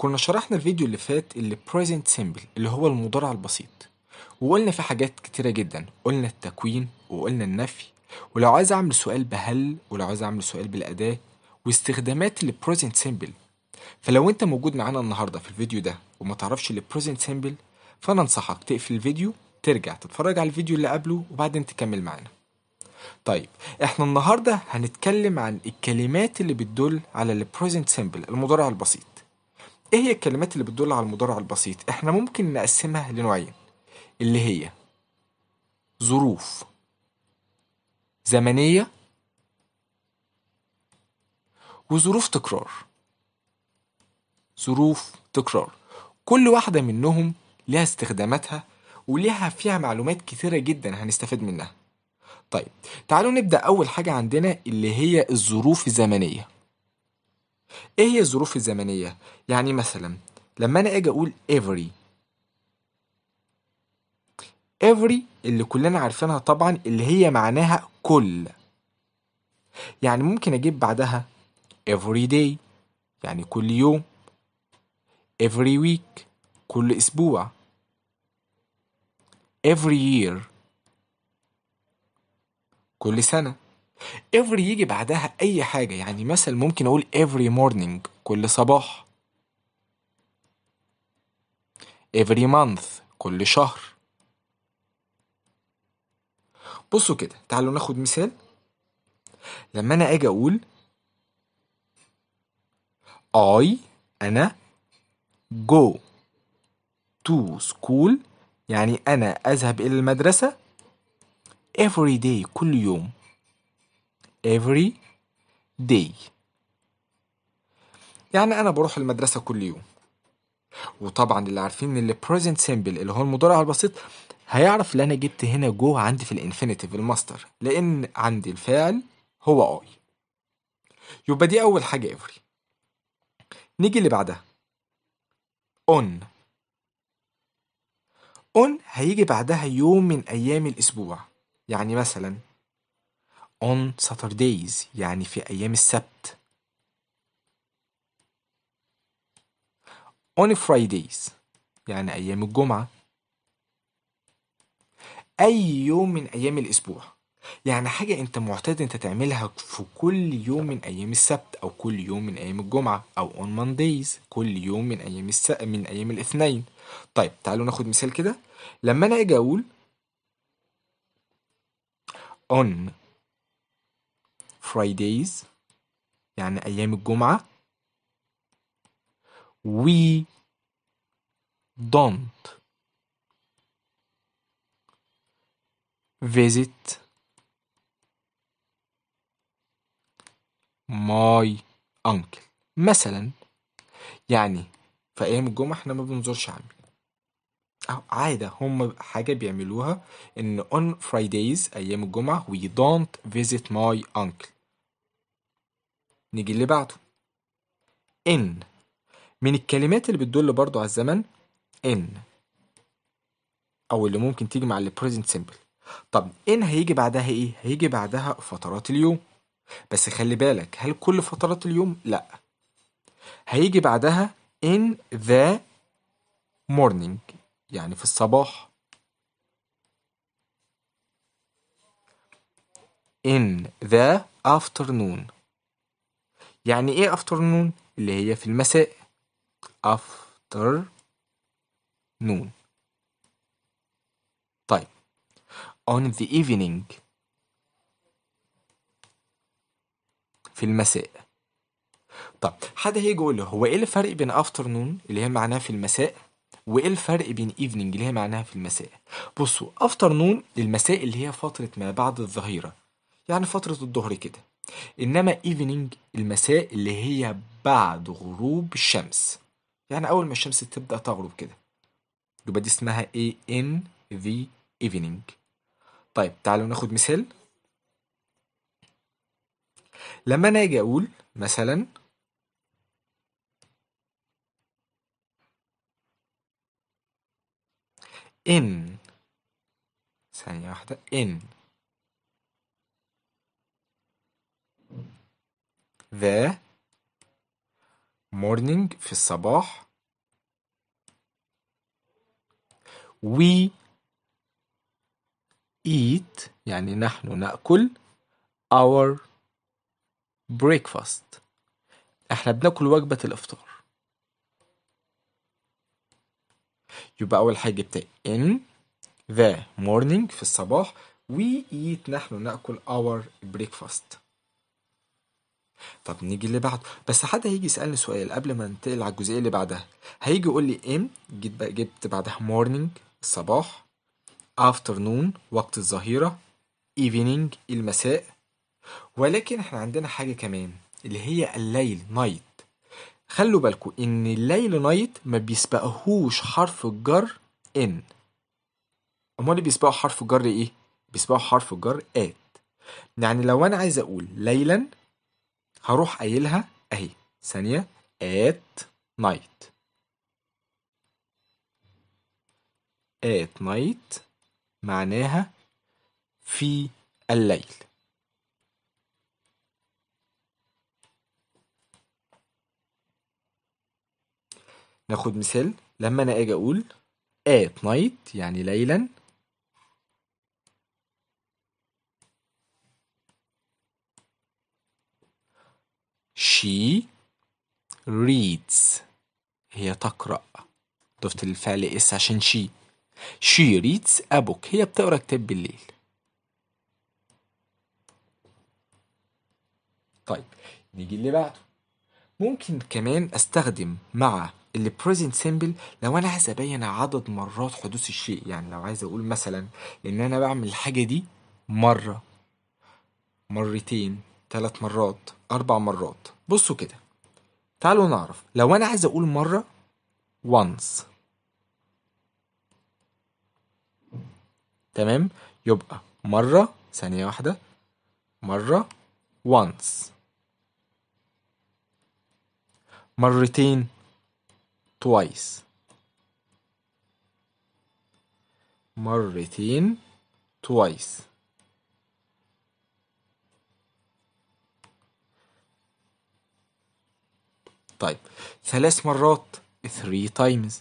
كنا شرحنا الفيديو اللي فات اللي present simple اللي هو المضارع البسيط وقلنا في حاجات كتيرة جدا قلنا التكوين وقلنا النفي ولو عايز اعمل سؤال بهل ولو عايز اعمل سؤال بالأداة واستخدامات ال present simple فلو انت موجود معانا النهاردة في الفيديو ده وما تعرفش ال present simple فانا انصحك تقفل الفيديو ترجع تتفرج على الفيديو اللي قبله وبعدين تكمل معانا طيب احنا النهاردة هنتكلم عن الكلمات اللي بتدل على ال present simple المضارع البسيط ايه هي الكلمات اللي بتدل على المضارع البسيط احنا ممكن نقسمها لنوعين اللي هي ظروف زمنية وظروف تكرار ظروف تكرار كل واحدة منهم ليها استخداماتها وليها فيها معلومات كتيرة جدا هنستفاد منها طيب تعالوا نبدأ أول حاجة عندنا اللي هي الظروف الزمنية ايه هي الظروف الزمنية؟ يعني مثلا لما انا اجي اقول every every اللي كلنا عارفينها طبعا اللي هي معناها كل يعني ممكن اجيب بعدها every day يعني كل يوم every week كل اسبوع every year كل سنه every يجي بعدها أي حاجة يعني مثلا ممكن أقول every morning كل صباح every month كل شهر بصوا كده تعالوا ناخد مثال لما أنا أجي أقول I أنا go to school يعني أنا أذهب إلى المدرسة every day كل يوم every day يعني أنا بروح المدرسة كل يوم وطبعا اللي عارفين ان present simple اللي هو المضارع البسيط هيعرف ان انا جبت هنا جو عندي في الانفينيتيف الماستر لان عندي الفعل هو اي يبقى دي اول حاجه every نيجي اللي بعدها on on هيجي بعدها يوم من ايام الاسبوع يعني مثلا on Saturdays يعني في أيام السبت on Fridays يعني أيام الجمعة أي يوم من أيام الأسبوع يعني حاجة أنت معتاد أنت تعملها في كل يوم من أيام السبت أو كل يوم من أيام الجمعة أو on Mondays كل يوم من أيام الس... من أيام الاثنين طيب تعالوا ناخد مثال كده لما أنا أجي أقول on Fridays يعني أيام الجمعة we don't visit my uncle مثلا يعني في ايام الجمعه احنا ما بنزورش عمي عاده هم حاجه بيعملوها ان on fridays ايام الجمعه we don't visit my uncle نيجي اللي بعده إن من الكلمات اللي بتدل برضو على الزمن إن أو اللي ممكن تيجي مع البريزنت سيمبل طب إن هيجي بعدها إيه؟ هيجي بعدها فترات اليوم بس خلي بالك هل كل فترات اليوم؟ لأ هيجي بعدها in the morning يعني في الصباح in the afternoon يعني ايه afternoon اللي هي في المساء افتر نون طيب on the evening في المساء طب حد هيجي يقول له هو ايه الفرق بين افتر نون اللي هي معناها في المساء وايه الفرق بين ايفنينج اللي هي معناها في المساء بصوا افتر نون المساء اللي هي فتره ما بعد الظهيره يعني فتره الظهر كده انما ايفنينج المساء اللي هي بعد غروب الشمس يعني اول ما الشمس تبدا تغرب كده يبقى دي اسمها A in the evening طيب تعالوا ناخد مثال لما انا اجي اقول مثلا in ثانية واحدة in the morning في الصباح we eat يعني نحن نأكل our breakfast احنا بناكل وجبة الإفطار يبقى أول حاجة بتاع in the morning في الصباح we eat نحن نأكل our breakfast طب نيجي اللي بعده بس حد هيجي يسألني سؤال قبل ما ننتقل على الجزئية اللي بعدها هيجي يقول لي إم جيت جبت بعدها morning الصباح afternoon وقت الظهيرة evening المساء ولكن احنا عندنا حاجة كمان اللي هي الليل نايت خلوا بالكم ان الليل نايت ما بيسبقهوش حرف الجر ان امال اللي بيسبقوا حرف الجر ايه بيسبقوا حرف الجر ات يعني لو انا عايز اقول ليلا هروح قايلها اهي ثانية at night at night معناها في الليل ناخد مثال لما انا اجي اقول at night يعني ليلا she reads هي تقرأ ضفت الفعل اس عشان she she reads a book هي بتقرأ كتاب بالليل طيب نيجي اللي بعده ممكن كمان استخدم مع اللي present simple لو انا عايز ابين عدد مرات حدوث الشيء يعني لو عايز اقول مثلا ان انا بعمل الحاجه دي مره مرتين ثلاث مرات أربع مرات بصوا كده تعالوا نعرف لو أنا عايز أقول مرة once تمام يبقى مرة ثانية واحدة مرة once مرتين twice مرتين twice طيب ثلاث مرات 3 times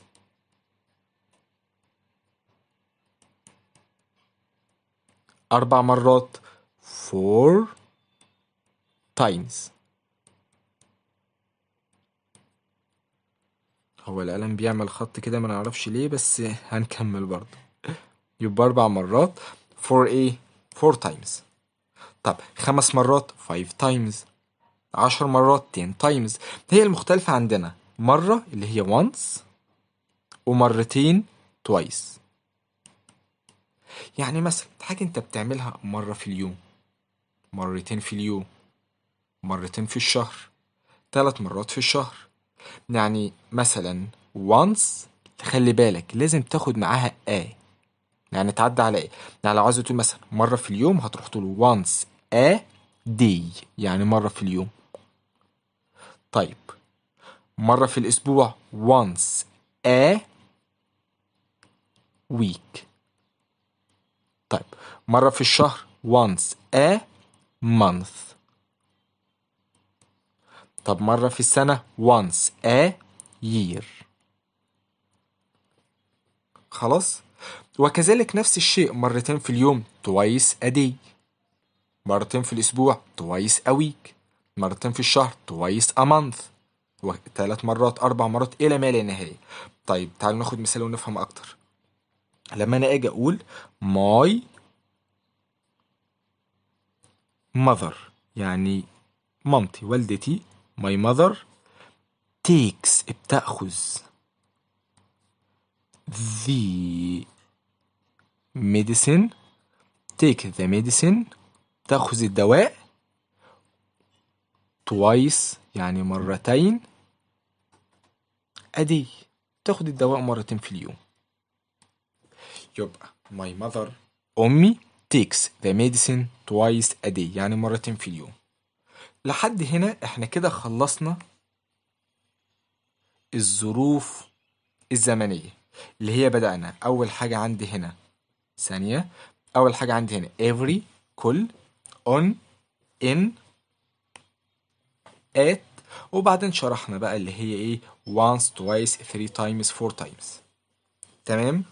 أربع مرات 4 times هو القلم بيعمل خط كده ما نعرفش ليه بس هنكمل برضه يبقى أربع مرات 4 إيه 4 times طب خمس مرات 5 times عشر مرات يعني تايمز هي المختلفة عندنا مرة اللي هي once ومرتين twice يعني مثلا حاجة انت بتعملها مرة في اليوم مرتين في اليوم مرتين في الشهر ثلاث مرات في الشهر يعني مثلا once تخلي بالك لازم تاخد معاها a يعني تعدي على ايه يعني لو عايز تقول مثلا مرة في اليوم هتروح تقول once a day يعني مرة في اليوم طيب مرة في الأسبوع once a week طيب مرة في الشهر once a month طب مرة في السنة once a year خلاص وكذلك نفس الشيء مرتين في اليوم twice a day مرتين في الأسبوع twice a week مرتين في الشهر twice a month وثلاث مرات أربع مرات إلى ما لا نهاية طيب تعالوا ناخد مثال ونفهم أكتر لما أنا أجي أقول my mother يعني مامتي والدتي my mother takes بتأخذ the medicine take the medicine تأخذ الدواء twice يعني مرتين ادي تاخد الدواء مرتين في اليوم يبقى my mother أمي takes the medicine twice a day يعني مرتين في اليوم لحد هنا احنا كده خلصنا الظروف الزمنية اللي هي بدأنا أول حاجة عندي هنا ثانية أول حاجة عندي هنا every كل on in at وبعدين شرحنا بقى اللي هي ايه once twice three times four times تمام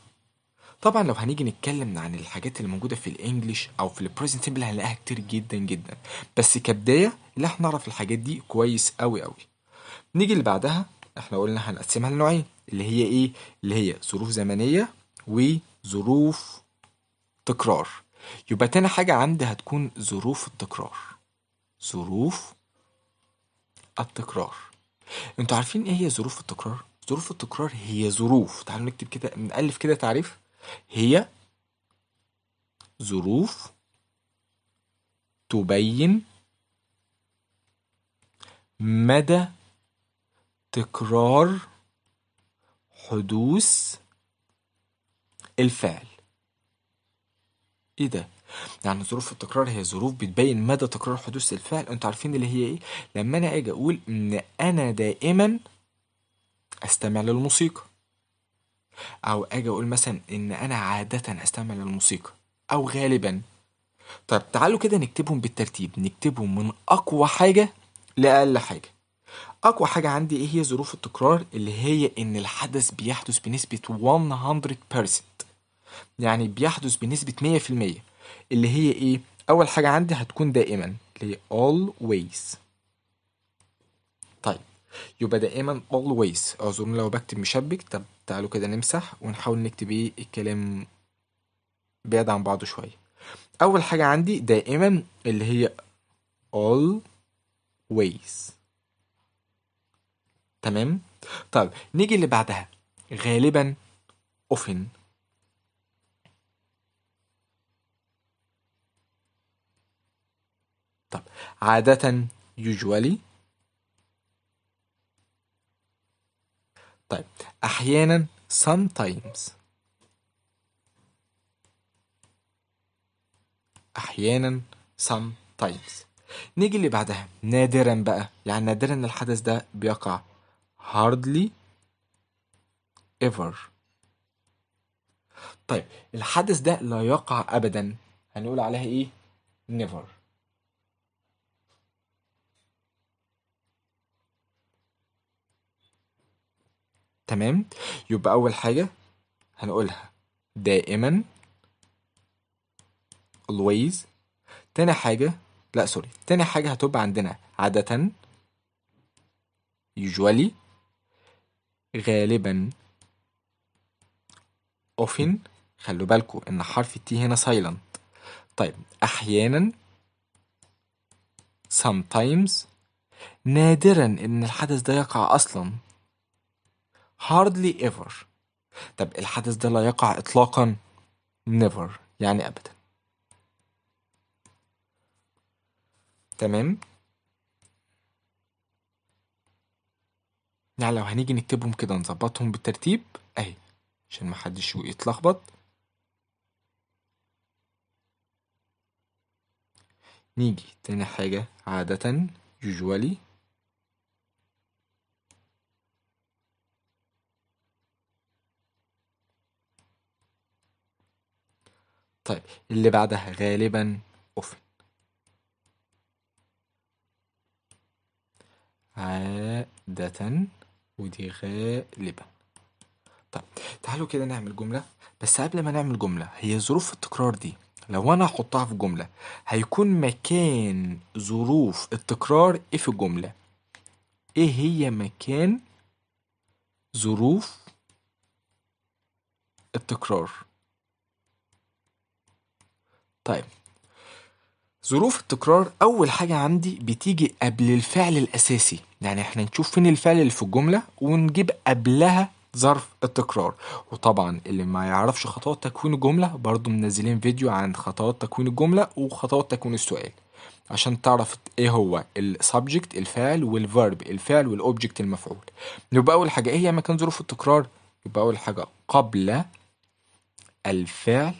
طبعا لو هنيجي نتكلم عن الحاجات اللي موجوده في الانجليش او في البريزنت سيمبل هنلاقيها كتير جدا جدا بس كبدايه اللي احنا نعرف الحاجات دي كويس قوي قوي نيجي اللي بعدها احنا قلنا هنقسمها لنوعين اللي هي ايه اللي هي ظروف زمنيه وظروف تكرار يبقى تاني حاجه عندي هتكون ظروف التكرار ظروف التكرار انتوا عارفين ايه هي ظروف التكرار ظروف التكرار هي ظروف تعالوا نكتب كده نألف كده تعريف هي ظروف تبين مدى تكرار حدوث الفعل ايه ده يعني ظروف التكرار هي ظروف بتبين مدى تكرار حدوث الفعل انتوا عارفين اللي هي ايه لما انا اجي اقول ان انا دائما استمع للموسيقى او اجي اقول مثلا ان انا عاده استمع للموسيقى او غالبا طب تعالوا كده نكتبهم بالترتيب نكتبهم من اقوى حاجه لاقل حاجه اقوى حاجه عندي ايه هي ظروف التكرار اللي هي ان الحدث بيحدث بنسبه 100% يعني بيحدث بنسبه 100% اللي هي ايه اول حاجه عندي هتكون دائما اللي هي always طيب يبقى دائما always اعذروني لو بكتب مشبك طب تعالوا كده نمسح ونحاول نكتب ايه الكلام بعيد عن بعضه شويه اول حاجه عندي دائما اللي هي always تمام طيب نيجي اللي بعدها غالبا often عادة usually طيب أحيانا sometimes أحيانا sometimes نيجي اللي بعدها نادرا بقى يعني نادرا الحدث ده بيقع hardly ever طيب الحدث ده لا يقع أبدا هنقول عليها إيه never تمام يبقى أول حاجة هنقولها دائما always تاني حاجة لا سوري تاني حاجة هتبقى عندنا عادة usually غالبا often خلوا بالكوا ان حرف التي هنا silent طيب احيانا sometimes نادرا ان الحدث ده يقع اصلا hardly ever طب الحدث ده لا يقع إطلاقا never يعني أبدا تمام يعني لو هنيجي نكتبهم كده نظبطهم بالترتيب اهي عشان محدش يتلخبط نيجي تاني حاجة عادة usually طيب اللي بعدها غالبا اوفن عادة ودي غالبا طيب تعالوا كده نعمل جملة بس قبل ما نعمل جملة هي ظروف التكرار دي لو انا هحطها في جملة هيكون مكان ظروف التكرار ايه في الجملة ايه هي مكان ظروف التكرار طيب ظروف التكرار اول حاجه عندي بتيجي قبل الفعل الاساسي يعني احنا نشوف فين الفعل اللي في الجمله ونجيب قبلها ظرف التكرار وطبعا اللي ما يعرفش خطوات تكوين الجمله برضو منزلين فيديو عن خطوات تكوين الجمله وخطوات تكوين السؤال عشان تعرف ايه هو السبجكت الفعل والفيرب الفعل والاوبجكت المفعول يبقى اول حاجه ايه هي مكان ظروف التكرار يبقى اول حاجه قبل الفعل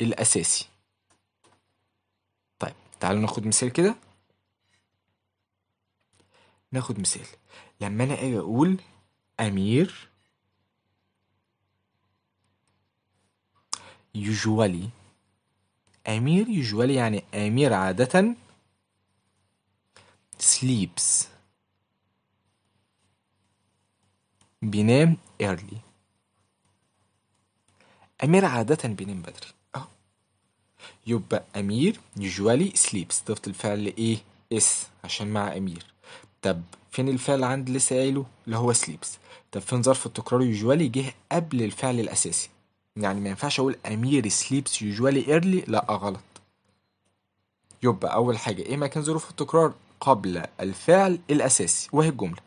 الأساسي طيب تعالوا ناخد مثال كده ناخد مثال لما أنا أجي أقول أمير يجوالي أمير يجوالي يعني أمير عادة sleeps بينام early أمير عادة بينام بدري يبقى أمير يوجوالي سليبس ضفت الفعل إيه اس عشان مع أمير طب فين الفعل عند لسه قايله اللي هو سليبس طب فين ظرف التكرار يوجوالي جه قبل الفعل الأساسي يعني ما ينفعش أقول أمير سليبس يوجوالي إيرلي لأ غلط يبقى أول حاجة إيه مكان ظروف التكرار قبل الفعل الأساسي وهي الجملة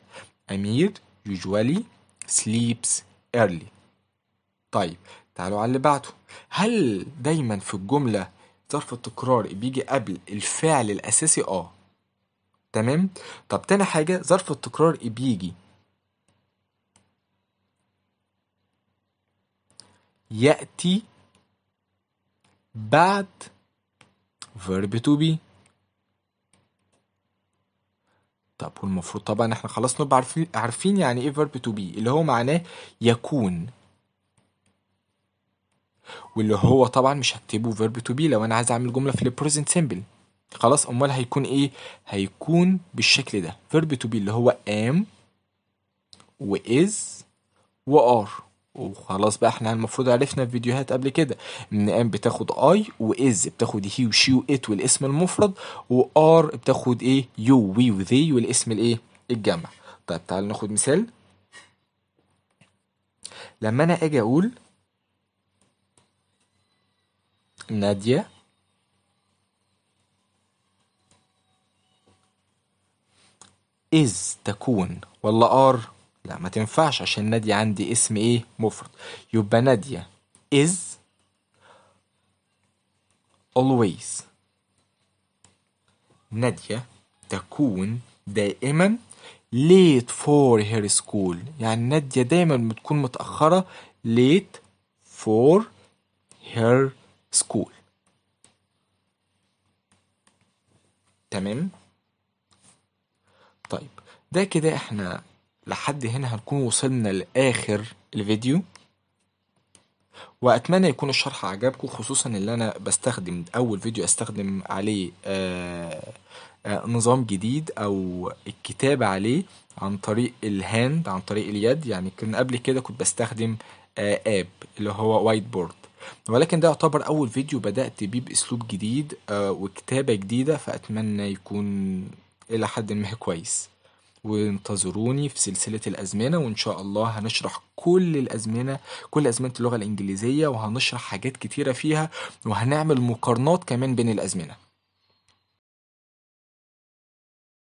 أمير يوجوالي سليبس إيرلي طيب تعالوا على اللي بعده هل دايما في الجملة ظرف التكرار بيجي قبل الفعل الأساسي اه تمام طب تاني حاجة ظرف التكرار بيجي يأتي بعد verb to be طب والمفروض طبعا احنا خلاص نبقى عارفين عارفين يعني ايه verb to be اللي هو معناه يكون واللي هو طبعا مش هكتبه فيرب تو بي لو انا عايز اعمل جمله في البريزنت سيمبل خلاص امال هيكون ايه هيكون بالشكل ده فيرب تو بي اللي هو ام وإز وآر وخلاص بقى احنا المفروض عرفنا في فيديوهات قبل كده ان ام بتاخد اي واز بتاخد هي وشي وات والاسم المفرد وار بتاخد ايه يو وي وذي والاسم الايه الجمع طيب تعال ناخد مثال لما انا اجي اقول Nadia. is تكون ولا ار لا ما تنفعش عشان نادية عندي اسم ايه مفرد يبقى نادية is always نادية تكون دائما late for her school يعني نادية دايما بتكون متأخرة late for her سكول تمام طيب ده كده احنا لحد هنا هنكون وصلنا لاخر الفيديو واتمنى يكون الشرح عجبكم خصوصا اللي انا بستخدم اول فيديو استخدم عليه آآ آه، آآ آه، نظام جديد او الكتابة عليه عن طريق الهاند عن طريق اليد يعني كان قبل كده كنت بستخدم آه، اب اللي هو وايت بورد ولكن ده يعتبر أول فيديو بدأت بيه بأسلوب جديد آه، وكتابة جديدة فأتمنى يكون إلى حد ما كويس وانتظروني في سلسلة الأزمنة وإن شاء الله هنشرح كل الأزمنة كل أزمنة اللغة الإنجليزية وهنشرح حاجات كتيرة فيها وهنعمل مقارنات كمان بين الأزمنة